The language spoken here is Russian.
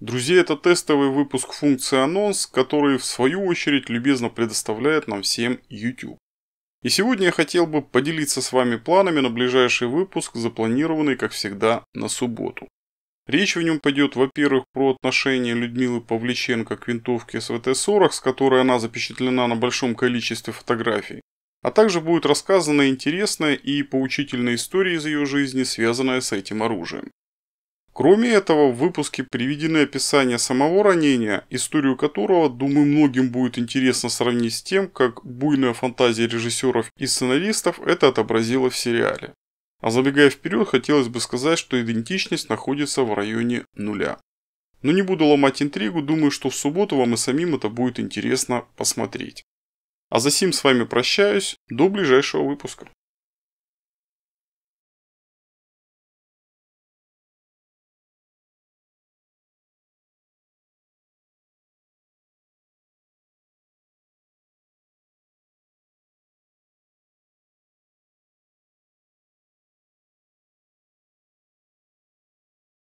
Друзья, это тестовый выпуск функции анонс, который в свою очередь любезно предоставляет нам всем YouTube. И сегодня я хотел бы поделиться с вами планами на ближайший выпуск, запланированный, как всегда, на субботу. Речь в нем пойдет, во-первых, про отношение Людмилы Павличенко к винтовке СВТ-40, с которой она запечатлена на большом количестве фотографий, а также будет рассказана интересная и поучительная история из ее жизни, связанная с этим оружием. Кроме этого, в выпуске приведены описания самого ранения, историю которого, думаю, многим будет интересно сравнить с тем, как буйная фантазия режиссеров и сценаристов это отобразило в сериале. А забегая вперед, хотелось бы сказать, что идентичность находится в районе нуля. Но не буду ломать интригу, думаю, что в субботу вам и самим это будет интересно посмотреть. А за сим с вами прощаюсь, до ближайшего выпуска.